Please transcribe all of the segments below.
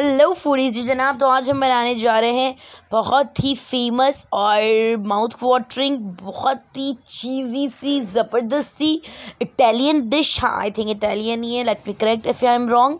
hello foodies जी जनाब तो आज हम बनाने जा रहे हैं बहुत ही फेमस और माउथ वाटरिंग बहुत ही चीज़ी सी ज़बरदस्त सी इटालियन डिश हाँ आई थिंक इटालियन ही है let me correct if I am wrong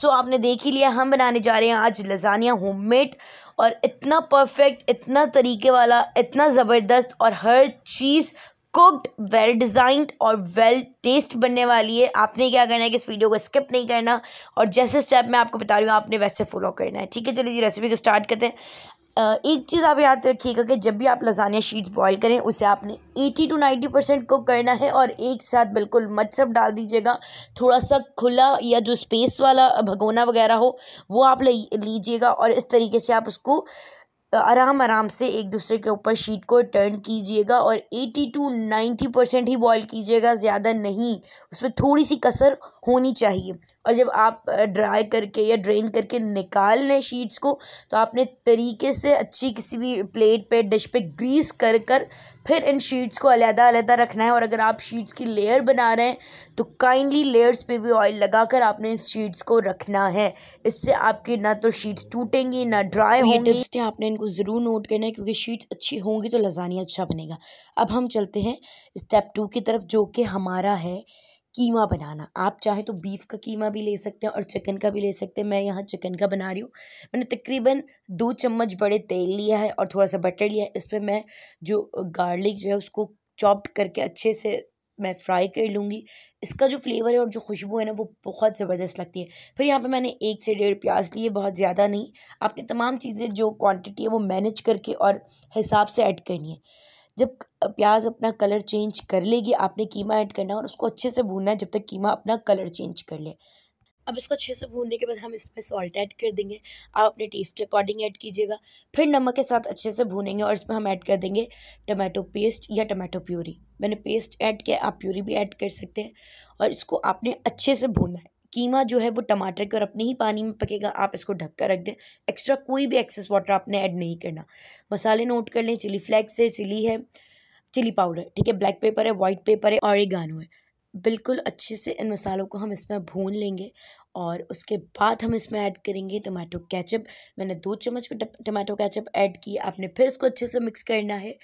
so आपने देख ही लिया हम बनाने जा रहे हैं आज लजानिया होममेड और इतना परफेक्ट इतना तरीके वाला इतना ज़बरदस्त और हर चीज़ कुकड वेल डिज़ाइंड और वेल टेस्ट बनने वाली है आपने क्या करना है कि इस वीडियो को स्किप नहीं करना और जैसे स्टेप मैं आपको बता रही हूँ आपने वैसे फॉलो करना है ठीक है चलिए जी रेसिपी को स्टार्ट करते हैं एक चीज़ आप याद रखिएगा कि जब भी आप लजानिया शीट्स बॉईल करें उसे आपने 80 टू 90 परसेंट कुक करना है और एक साथ बिल्कुल मत सब डाल दीजिएगा थोड़ा सा खुला या जो स्पेस वाला भगोना वगैरह हो वो आप लीजिएगा और इस तरीके से आप उसको आराम आराम से एक दूसरे के ऊपर शीट को टर्न कीजिएगा और एटी टू नाइन्टी परसेंट ही बॉईल कीजिएगा ज़्यादा नहीं उसमें थोड़ी सी कसर होनी चाहिए और जब आप ड्राई करके या ड्रेन करके निकाल लें शीट्स को तो आपने तरीके से अच्छी किसी भी प्लेट पे डिश पे ग्रीस कर कर फिर इन शीट्स को अलहदा अलहदा रखना है और अगर आप शीट्स की लेयर बना रहे हैं तो काइंडली लेयर्स पे भी ऑयल लगा कर आपने इन शीट्स को रखना है इससे आपकी ना तो शीट्स टूटेंगी ना ड्राई तो होंगी आपने इनको को ज़रूर नोट करना है क्योंकि शीट्स अच्छी होंगी तो लजानिया अच्छा बनेगा अब हम चलते हैं स्टेप टू की तरफ जो कि हमारा है कीमा बनाना आप चाहे तो बीफ का कीमा भी ले सकते हैं और चिकन का भी ले सकते हैं मैं यहाँ चिकन का बना रही हूँ मैंने तकरीबन दो चम्मच बड़े तेल लिया है और थोड़ा सा बटर लिया है इस पर मैं जो गार्लिक जो है उसको चॉप्ड करके अच्छे से मैं फ्राई कर लूँगी इसका जो फ्लेवर है और जो खुशबू है ना वो बहुत ज़बरदस्त लगती है फिर यहाँ पे मैंने एक से डेढ़ प्याज लिए बहुत ज़्यादा नहीं आपने तमाम चीज़ें जो क्वांटिटी है वो मैनेज करके और हिसाब से ऐड करनी है जब प्याज अपना कलर चेंज कर लेगी आपने कीमा ऐड करना और उसको अच्छे से भूनना है जब तक कीमा अपना कलर चेंज कर ले अब इसको अच्छे से भूनने के बाद हम इसमें सॉल्ट ऐड कर देंगे आप अपने टेस्ट के अकॉर्डिंग ऐड कीजिएगा फिर नमक के साथ अच्छे से भूनेंगे और इसमें हम ऐड कर देंगे टमाटो पेस्ट या टमाटो प्यूरी मैंने पेस्ट ऐड किया आप प्यूरी भी ऐड कर सकते हैं और इसको आपने अच्छे से भूनना है कीमा जो है वो टमाटर के और अपने ही पानी में पकेगा आप इसको ढक कर रख दें एक्स्ट्रा कोई भी एक्सेस वाटर आपने ऐड नहीं करना मसाले नोट कर लें चिली फ्लैक्स है चिली है चिली पाउडर ठीक है ब्लैक पेपर है वाइट पेपर है और ये गानो है बिल्कुल अच्छे से इन मसालों को हम इसमें भून लेंगे और उसके बाद हम इसमें ऐड करेंगे टमाटो कैचअप मैंने दो चम्मच टमाटो कैचअप ऐड किया आपने फिर इसको अच्छे से मिक्स करना है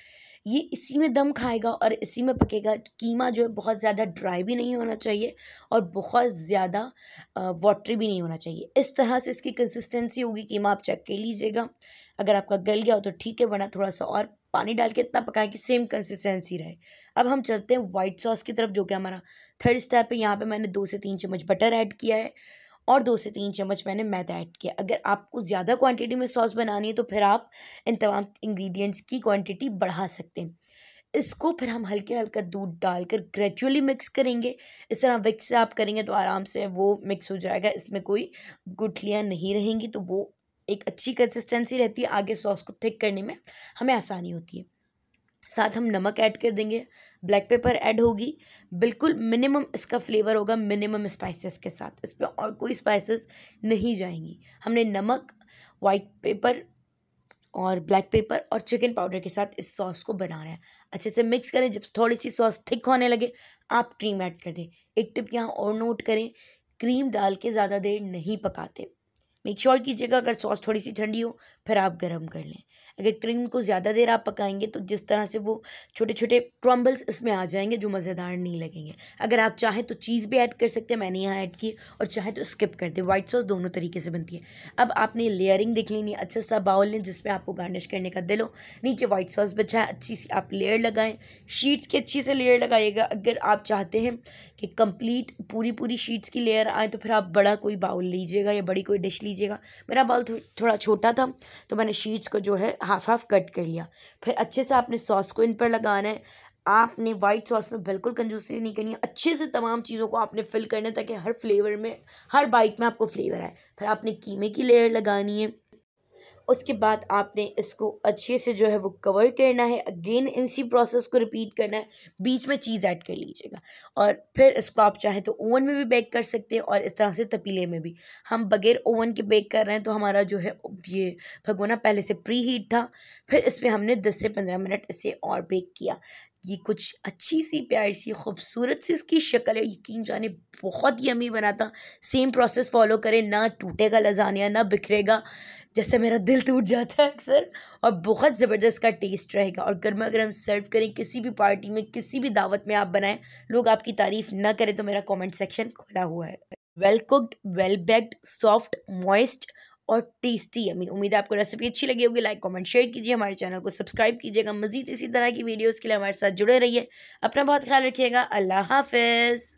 ये इसी में दम खाएगा और इसी में पकेगा कीमा जो है बहुत ज़्यादा ड्राई भी नहीं होना चाहिए और बहुत ज़्यादा वाटरी भी नहीं होना चाहिए इस तरह से इसकी कंसिस्टेंसी होगी कीमा आप चेक कर लीजिएगा अगर आपका गल गया हो तो ठीक है वरना थोड़ा सा और पानी डाल के इतना पकाएं कि सेम कंसिस्टेंसी रहे अब हम चलते हैं वाइट सॉस की तरफ जो कि हमारा थर्ड स्टेप है यहाँ पे मैंने दो से तीन चम्मच बटर ऐड किया है और दो से तीन चम्मच मैंने मैदा ऐड किया अगर आपको ज़्यादा क्वांटिटी में सॉस बनानी है तो फिर आप इन तमाम इंग्रेडिएंट्स की क्वांटिटी बढ़ा सकते हैं इसको फिर हम हल्के हल्का दूध डालकर ग्रेजुअली मिक्स करेंगे इस तरह विक्स से आप करेंगे तो आराम से वो मिक्स हो जाएगा इसमें कोई गुठलियाँ नहीं रहेंगी तो वो एक अच्छी कंसिस्टेंसी रहती है आगे सॉस को थिक करने में हमें आसानी होती है साथ हम नमक ऐड कर देंगे ब्लैक पेपर ऐड होगी बिल्कुल मिनिमम इसका फ्लेवर होगा मिनिमम स्पाइसेस के साथ इसमें और कोई स्पाइसेस नहीं जाएंगी हमने नमक वाइट पेपर और ब्लैक पेपर और चिकन पाउडर के साथ इस सॉस को बनाना है अच्छे से मिक्स करें जब थोड़ी सी सॉस थिक होने लगे आप क्रीम ऐड कर दें एक टिप यहाँ और नोट करें क्रीम डाल के ज़्यादा देर नहीं पकाते मेक श्योर कीजिएगा अगर सॉस थोड़ी सी ठंडी हो फिर आप गर्म कर लें अगर क्रीम को ज़्यादा देर आप पकाएंगे तो जिस तरह से वो छोटे छोटे क्रम्बल्स इसमें आ जाएंगे जो मज़ेदार नहीं लगेंगे अगर आप चाहें तो चीज़ भी ऐड कर सकते हैं मैंने यहाँ ऐड की और चाहे तो स्किप कर दें वाइट सॉस दोनों तरीके से बनती है अब आपने लेयरिंग देख लेनी है अच्छा सा बाउल लें जिसमें आपको गार्निश करने का दिल हो नीचे वाइट सॉस बचाएँ अच्छी सी आप लेयर लगाएँ शीट्स की अच्छी से लेयर लगाइएगा अगर आप चाहते हैं कि कम्प्लीट पूरी पूरी शीट्स की लेयर आए तो फिर आप बड़ा कोई बाउल लीजिएगा या बड़ी कोई डिश लीजिएगा मेरा बाल थो, थोड़ा छोटा था तो मैंने शीट्स को जो है हाफ हाफ कट कर लिया फिर अच्छे से आपने सॉस को इन पर लगाना है आपने वाइट सॉस में बिल्कुल कंजूसी नहीं करनी है अच्छे से तमाम चीज़ों को आपने फिल करना है ताकि हर फ्लेवर में हर बाइट में आपको फ्लेवर आए फिर आपने कीमे की लेयर लगानी है उसके बाद आपने इसको अच्छे से जो है वो कवर करना है अगेन इसी प्रोसेस को रिपीट करना है बीच में चीज़ ऐड कर लीजिएगा और फिर इसको आप चाहें तो ओवन में भी बेक कर सकते हैं और इस तरह से तपीले में भी हम बगैर ओवन के बेक कर रहे हैं तो हमारा जो है ये भगोना पहले से प्री हीट था फिर इसमें हमने दस से पंद्रह मिनट इसे और बेक किया ये कुछ अच्छी सी प्यारी सी खूबसूरत सी इसकी शक्ल है यकीन जाने बहुत यमी बनाता सेम प्रोसेस फॉलो करें ना टूटेगा लजानिया ना बिखरेगा जैसे मेरा दिल टूट जाता है अक्सर और बहुत ज़बरदस्त का टेस्ट रहेगा और गर्मा गर्म सर्व करें किसी भी पार्टी में किसी भी दावत में आप बनाएं लोग आपकी तारीफ़ ना करें तो मेरा कॉमेंट सेक्शन खुला हुआ है well cooked well baked soft moist और टेस्टी अमी उम्मीद है आपको रेसिपी अच्छी लगी होगी लाइक कमेंट शेयर कीजिए हमारे चैनल को सब्सक्राइब कीजिएगा मजीद इसी तरह की वीडियोज़ के लिए हमारे साथ जुड़े रहिए अपना बहुत ख्याल रखिएगा अल्लाह हाफिज़